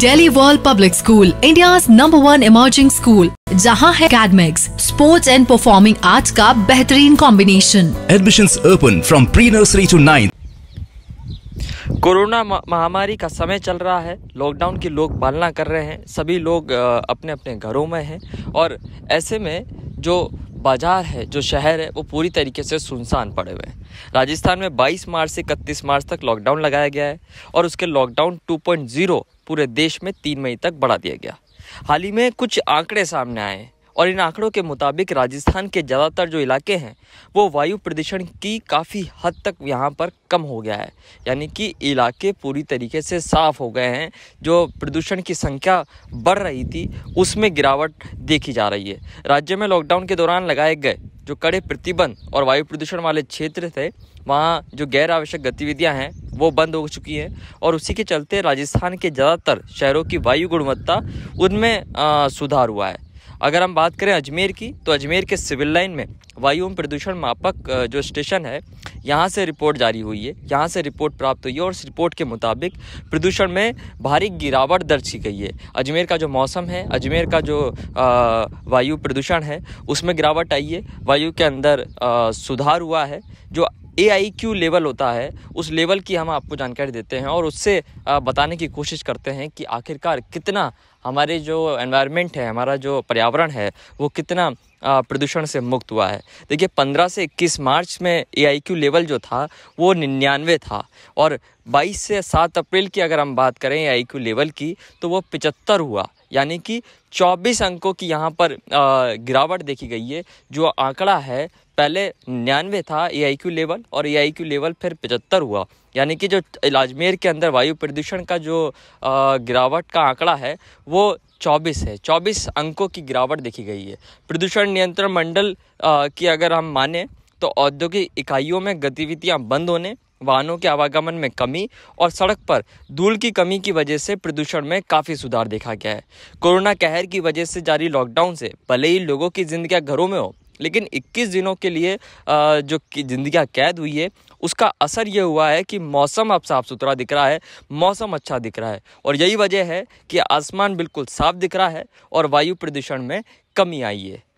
daily world public school India number one emerging school जहाँ है academics sports and performing arts का बेहतरीन combination admission open from pre nursery to ninth corona महामारी का समय चल रहा है लॉकडाउन की लोग पालना कर रहे हैं सभी लोग अपने अपने घरों में हैं और ऐसे में जो बाजार है जो शहर है वो पूरी तरीके से सुनसान पड़े हुए हैं राजस्थान में 22 मार्च से इकतीस मार्च तक लॉकडाउन लगाया गया है और उसके लॉकडाउन 2.0 पूरे देश में तीन मई तक बढ़ा दिया गया हाल ही में कुछ आंकड़े सामने आए और इन आंकड़ों के मुताबिक राजस्थान के ज़्यादातर जो इलाके हैं वो वायु प्रदूषण की काफ़ी हद तक यहाँ पर कम हो गया है यानी कि इलाके पूरी तरीके से साफ़ हो गए हैं जो प्रदूषण की संख्या बढ़ रही थी उसमें गिरावट देखी जा रही है राज्य में लॉकडाउन के दौरान लगाए गए जो कड़े प्रतिबंध और वायु प्रदूषण वाले क्षेत्र थे वहाँ जो गैर आवश्यक गतिविधियाँ हैं वो बंद हो चुकी हैं और उसी के चलते राजस्थान के ज़्यादातर शहरों की वायु गुणवत्ता उनमें सुधार हुआ है अगर हम बात करें अजमेर की तो अजमेर के सिविल लाइन में वायु एवं प्रदूषण मापक जो स्टेशन है यहाँ से रिपोर्ट जारी हुई है यहाँ से रिपोर्ट प्राप्त हुई है और इस रिपोर्ट के मुताबिक प्रदूषण में भारी गिरावट दर्ज की गई है अजमेर का जो मौसम है अजमेर का जो वायु प्रदूषण है उसमें गिरावट आई है वायु के अंदर सुधार हुआ है जो ए आई क्यू लेवल होता है उस लेवल की हम आपको जानकारी देते हैं और उससे बताने की कोशिश करते हैं कि आखिरकार कितना हमारे जो एनवायरनमेंट है हमारा जो पर्यावरण है वो कितना प्रदूषण से मुक्त हुआ है देखिए 15 से 21 मार्च में ए लेवल जो था वो निन्यानवे था और 22 से 7 अप्रैल की अगर हम बात करें ए लेवल की तो वो पिचहत्तर हुआ यानी कि 24 अंकों की यहाँ पर गिरावट देखी गई है जो आंकड़ा है पहले निन्यानवे था ए लेवल और ए लेवल फिर पचहत्तर हुआ यानी कि जो अजमेर के अंदर वायु प्रदूषण का जो गिरावट का आंकड़ा है वो चौबीस है चौबीस अंकों की गिरावट देखी गई है प्रदूषण नियंत्रण मंडल की अगर हम माने तो औद्योगिक इकाइयों में गतिविधियां बंद होने वाहनों के आवागमन में कमी और सड़क पर धूल की कमी की वजह से प्रदूषण में काफ़ी सुधार देखा गया है कोरोना कहर की वजह से जारी लॉकडाउन से भले ही लोगों की ज़िंदगी घरों में हो लेकिन 21 दिनों के लिए जो ज़िंदगी कैद हुई है उसका असर ये हुआ है कि मौसम अब साफ़ सुथरा दिख रहा है मौसम अच्छा दिख रहा है और यही वजह है कि आसमान बिल्कुल साफ दिख रहा है और वायु प्रदूषण में कमी आई है